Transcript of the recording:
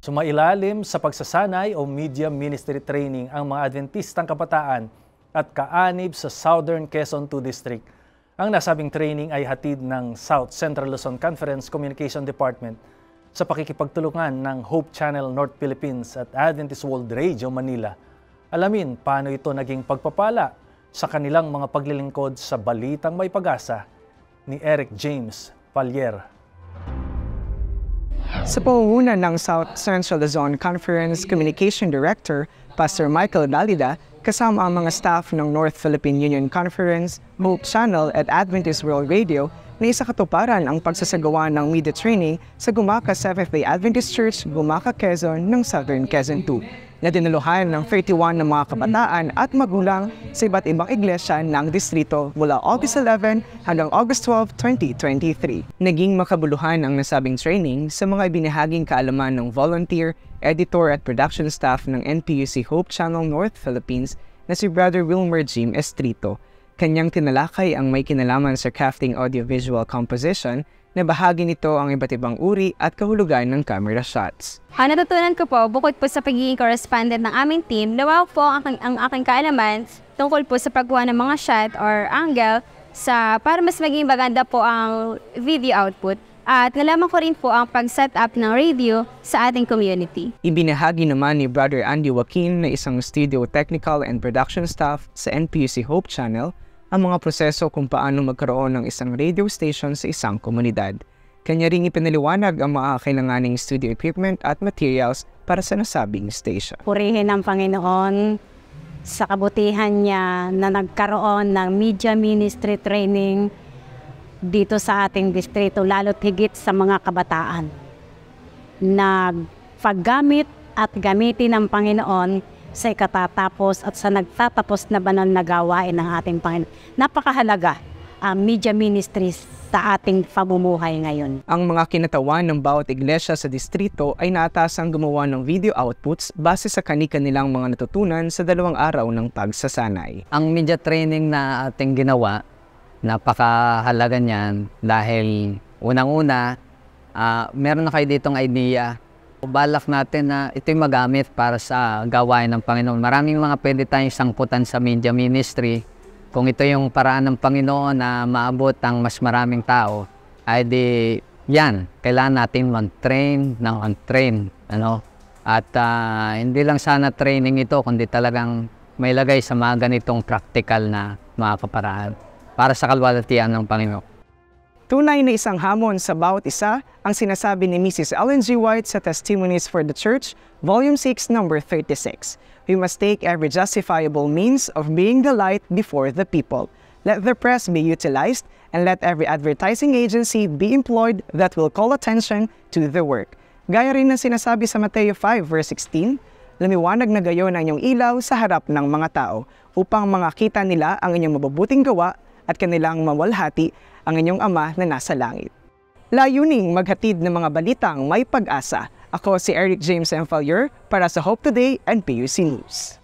Sumailalim sa pagsasanay o media ministry training ang mga Adventistang kabataan at kaanib sa Southern Quezon 2 District. Ang nasabing training ay hatid ng South Central Luzon Conference Communication Department sa pakikipagtulungan ng Hope Channel North Philippines at Adventist World Radio Manila. Alamin paano ito naging pagpapala sa kanilang mga paglilingkod sa Balitang May Pag-asa ni Eric James Palier. Sa pangunguna ng South Central Luzon Conference Communication Director, Pastor Michael Dalida, kasama ang mga staff ng North Philippine Union Conference, Hope Channel at Adventist World Radio, na isa katuparan ang pagsasagawa ng media training sa Gumaka Seventh-day Adventist Church, Gumaka, Quezon ng Southern Quezon 2 na dinaluhan ng 31 ng mga kabataan at magulang sa iba't ibang iglesia ng distrito mula August 11 hanggang August 12, 2023. Naging makabuluhan ang nasabing training sa mga ibinahaging kaalaman ng volunteer, editor at production staff ng NPUC Hope Channel North Philippines na si Brother Wilmer Jim Estrito Kanyang tinalakay ang may kinalaman sa crafting audiovisual composition na bahagi nito ang iba't ibang uri at kahulugan ng camera shots. Ang ah, natutunan ko po, bukod po sa pagiging correspondent ng aming team, nawaw po ang, ang aking kaalaman tungkol po sa pagkuha ng mga shot or angle sa para mas maging maganda po ang video output. At nalaman ko rin po ang pag setup ng radio sa ating community. Ibinahagi naman ni Brother Andy Joaquin na isang studio technical and production staff sa NPUC Hope Channel ang mga proseso kung paano magkaroon ng isang radio station sa isang komunidad. Kanya ring ipinaliwanag ang mga kailanganing studio equipment at materials para sa nasabing station. Purihin ang Panginoon sa kabutihan niya na nagkaroon ng media ministry training dito sa ating distrito, lalo't higit sa mga kabataan. Nagpaggamit at gamitin ng Panginoon sa ikatatapos at sa nagtatapos na banal na gawain ng ating Panginoon. Napakahalaga ang ah, media ministries sa ating pamumuhay ngayon. Ang mga kinatawan ng bawat iglesia sa distrito ay naatasang gumawa ng video outputs base sa kani-kanilang mga natutunan sa dalawang araw ng pagsasanay. Ang media training na ating ginawa, napakahalaga niyan dahil unang-una, uh, meron na kayo ditong idea Balak natin na ito'y magamit para sa gawain ng Panginoon. Maraming mga pwede tayong sangkutan sa media ministry. Kung ito yung paraan ng Panginoon na maabot ang mas maraming tao, ay di yan, kailangan natin mag-train ng mag-train. Ano? At uh, hindi lang sana training ito, kundi talagang may lagay sa mga ganitong practical na mga kaparaan para sa kalwalatian ng Panginoon. Tunay na isang hamon sa bawat isa ang sinasabi ni Mrs. Ellen G. White sa Testimonies for the Church, Volume 6, Number 36. We must take every justifiable means of being the light before the people. Let the press be utilized and let every advertising agency be employed that will call attention to the work. Gaya rin ng sinasabi sa Mateo 5 verse 16, Lumiwanag na gayon ang inyong ilaw sa harap ng mga tao upang makakita nila ang inyong mabubuting gawa at kanilang mawalhati ang inyong Ama na nasa langit. Layuning maghatid ng mga balitang may pag-asa. Ako si Eric James M. Fallier para sa Hope Today and PUC News.